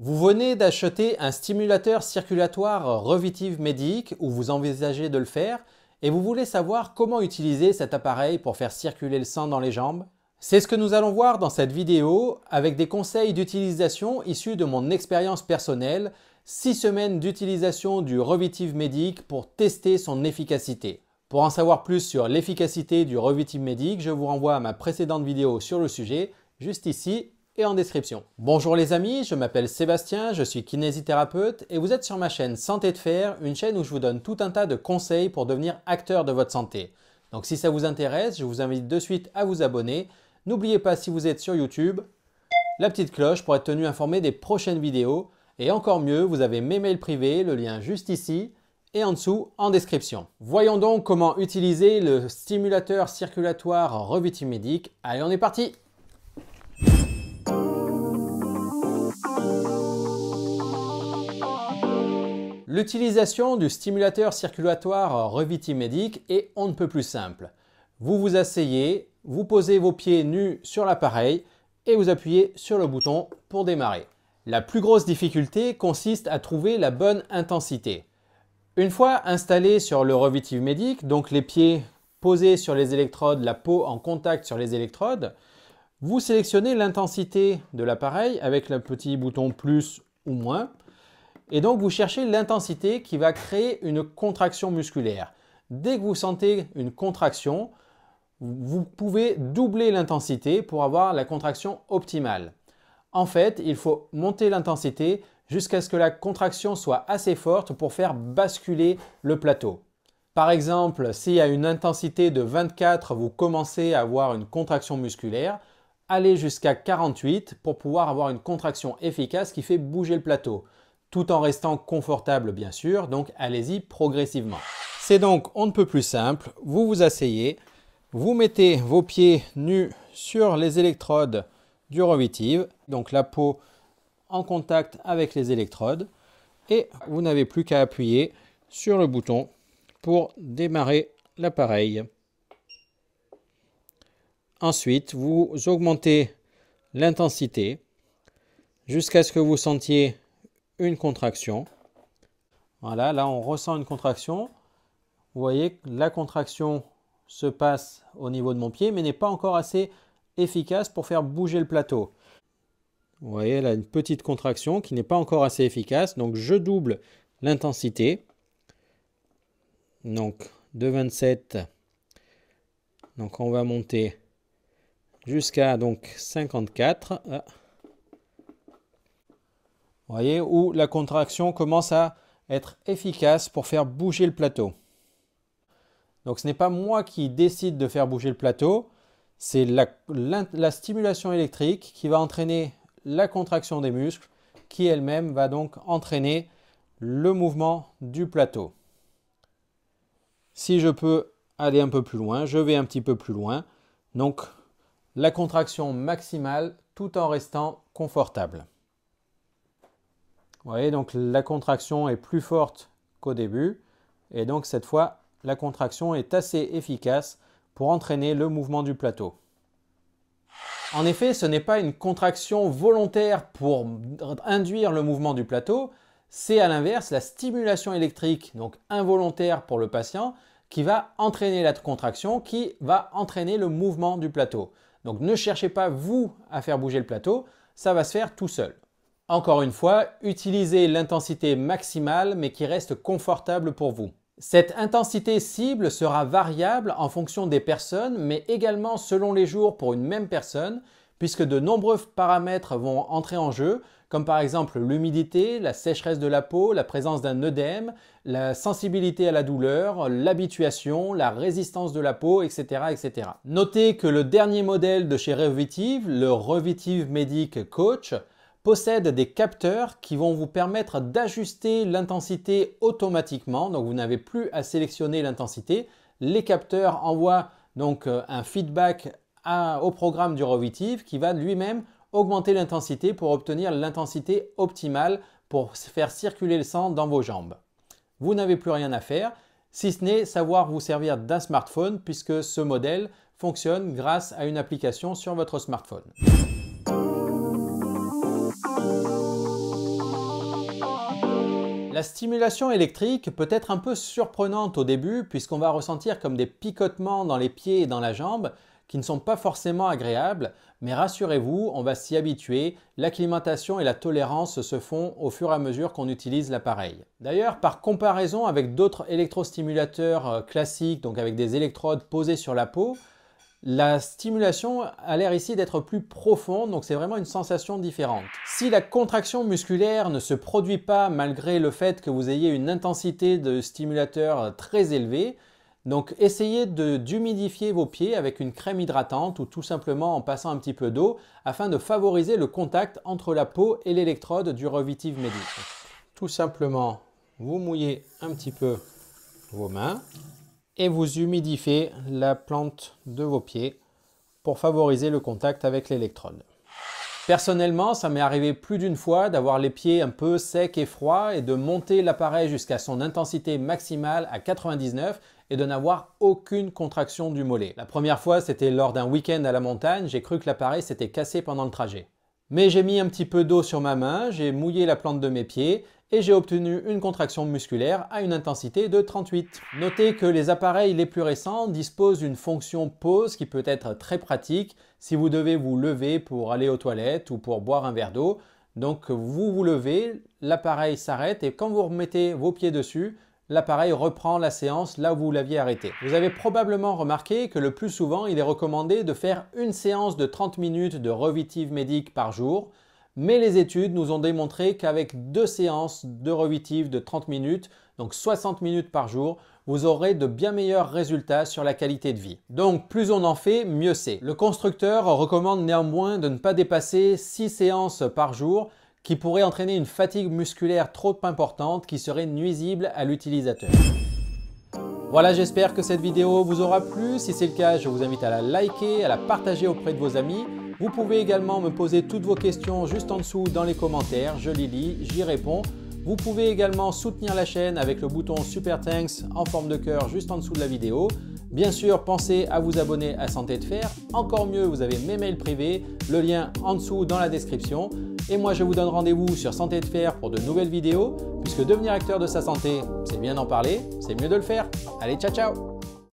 Vous venez d'acheter un stimulateur circulatoire Revitive Médic ou vous envisagez de le faire et vous voulez savoir comment utiliser cet appareil pour faire circuler le sang dans les jambes C'est ce que nous allons voir dans cette vidéo avec des conseils d'utilisation issus de mon expérience personnelle, 6 semaines d'utilisation du Revitive Médic pour tester son efficacité. Pour en savoir plus sur l'efficacité du Revitive Medic, je vous renvoie à ma précédente vidéo sur le sujet, juste ici en description. Bonjour les amis, je m'appelle Sébastien, je suis kinésithérapeute et vous êtes sur ma chaîne Santé de Fer, une chaîne où je vous donne tout un tas de conseils pour devenir acteur de votre santé. Donc si ça vous intéresse, je vous invite de suite à vous abonner. N'oubliez pas si vous êtes sur YouTube, la petite cloche pour être tenu informé des prochaines vidéos. Et encore mieux, vous avez mes mails privés, le lien juste ici et en dessous en description. Voyons donc comment utiliser le stimulateur circulatoire Revitimédic. Allez, on est parti L'utilisation du stimulateur circulatoire Revitimédic est on ne peut plus simple. Vous vous asseyez, vous posez vos pieds nus sur l'appareil et vous appuyez sur le bouton pour démarrer. La plus grosse difficulté consiste à trouver la bonne intensité. Une fois installé sur le Medic, donc les pieds posés sur les électrodes, la peau en contact sur les électrodes, vous sélectionnez l'intensité de l'appareil avec le petit bouton plus ou moins et donc vous cherchez l'intensité qui va créer une contraction musculaire. Dès que vous sentez une contraction, vous pouvez doubler l'intensité pour avoir la contraction optimale. En fait, il faut monter l'intensité jusqu'à ce que la contraction soit assez forte pour faire basculer le plateau. Par exemple, si à une intensité de 24, vous commencez à avoir une contraction musculaire, allez jusqu'à 48 pour pouvoir avoir une contraction efficace qui fait bouger le plateau tout en restant confortable bien sûr, donc allez-y progressivement. C'est donc on ne peut plus simple, vous vous asseyez, vous mettez vos pieds nus sur les électrodes du revitive donc la peau en contact avec les électrodes, et vous n'avez plus qu'à appuyer sur le bouton pour démarrer l'appareil. Ensuite, vous augmentez l'intensité jusqu'à ce que vous sentiez contraction. Voilà, là on ressent une contraction. Vous voyez que la contraction se passe au niveau de mon pied, mais n'est pas encore assez efficace pour faire bouger le plateau. Vous voyez là une petite contraction qui n'est pas encore assez efficace. Donc je double l'intensité. Donc de 27. Donc on va monter jusqu'à donc 54 voyez, où la contraction commence à être efficace pour faire bouger le plateau. Donc ce n'est pas moi qui décide de faire bouger le plateau, c'est la, stimulation électrique qui va entraîner la contraction des muscles, qui elle-même va donc entraîner le mouvement du plateau. Si je peux aller un peu plus loin, je vais un petit peu plus loin. Donc la contraction maximale tout en restant confortable. Vous voyez, donc la contraction est plus forte qu'au début. Et donc cette fois, la contraction est assez efficace pour entraîner le mouvement du plateau. En effet, ce n'est pas une contraction volontaire pour induire le mouvement du plateau, c'est à l'inverse la stimulation électrique, donc involontaire pour le patient, qui va entraîner la contraction, qui va entraîner le mouvement du plateau. Donc ne cherchez pas vous à faire bouger le plateau, ça va se faire tout seul. Encore une fois, utilisez l'intensité maximale mais qui reste confortable pour vous. Cette intensité cible sera variable en fonction des personnes mais également selon les jours pour une même personne puisque de nombreux paramètres vont entrer en jeu comme par exemple l'humidité, la sécheresse de la peau, la présence d'un œdème, la sensibilité à la douleur, l'habituation, la résistance de la peau, etc., etc. Notez que le dernier modèle de chez Revitive, le Revitive Medic Coach, possède des capteurs qui vont vous permettre d'ajuster l'intensité automatiquement. Donc vous n'avez plus à sélectionner l'intensité. Les capteurs envoient donc euh, un feedback au programme du Rovitiv qui va lui-même augmenter l'intensité pour obtenir l'intensité optimale pour faire circuler le sang dans vos jambes. Vous n'avez plus rien à faire, si ce n'est savoir vous servir d'un smartphone puisque ce modèle fonctionne grâce à une application sur votre smartphone. La stimulation électrique peut être un peu surprenante au début puisqu'on va ressentir comme des picotements dans les pieds et dans la jambe qui ne sont pas forcément agréables, mais rassurez-vous, on va s'y habituer, l'acclimatation et la tolérance se font au fur et à mesure qu'on utilise l'appareil. D'ailleurs, par comparaison avec d'autres électrostimulateurs euh, classiques, donc avec des électrodes posées sur la peau, la stimulation a l'air ici d'être plus profonde, donc c'est vraiment une sensation différente. Si la contraction musculaire ne se produit pas malgré le fait que vous ayez une intensité de stimulateur très élevée, donc essayez d'humidifier vos pieds avec une crème hydratante ou tout simplement en passant un petit peu d'eau afin de favoriser le contact entre la peau et l'électrode du Revitive Medic. Tout simplement, vous mouillez un petit peu vos mains et vous humidifiez la plante de vos pieds pour favoriser le contact avec l'électrode. Personnellement, ça m'est arrivé plus d'une fois d'avoir les pieds un peu secs et froids et de monter l'appareil jusqu'à son intensité maximale à 99 et de n'avoir aucune contraction du mollet. La première fois, c'était lors d'un week-end à la montagne, j'ai cru que l'appareil s'était cassé pendant le trajet. Mais j'ai mis un petit peu d'eau sur ma main, j'ai mouillé la plante de mes pieds et j'ai obtenu une contraction musculaire à une intensité de 38. Notez que les appareils les plus récents disposent d'une fonction pause qui peut être très pratique si vous devez vous lever pour aller aux toilettes ou pour boire un verre d'eau. Donc vous vous levez, l'appareil s'arrête et quand vous remettez vos pieds dessus, l'appareil reprend la séance là où vous l'aviez arrêté. Vous avez probablement remarqué que le plus souvent, il est recommandé de faire une séance de 30 minutes de revitive médic par jour, mais les études nous ont démontré qu'avec deux séances de revitive de 30 minutes, donc 60 minutes par jour, vous aurez de bien meilleurs résultats sur la qualité de vie. Donc plus on en fait, mieux c'est. Le constructeur recommande néanmoins de ne pas dépasser 6 séances par jour, qui pourrait entraîner une fatigue musculaire trop importante qui serait nuisible à l'utilisateur. Voilà, j'espère que cette vidéo vous aura plu. Si c'est le cas, je vous invite à la liker, à la partager auprès de vos amis. Vous pouvez également me poser toutes vos questions juste en dessous dans les commentaires. Je les lis, j'y réponds. Vous pouvez également soutenir la chaîne avec le bouton Super Thanks en forme de cœur juste en dessous de la vidéo. Bien sûr, pensez à vous abonner à Santé de Fer. Encore mieux, vous avez mes mails privés, le lien en dessous dans la description. Et moi, je vous donne rendez-vous sur Santé de Fer pour de nouvelles vidéos, puisque devenir acteur de sa santé, c'est bien d'en parler, c'est mieux de le faire. Allez, ciao ciao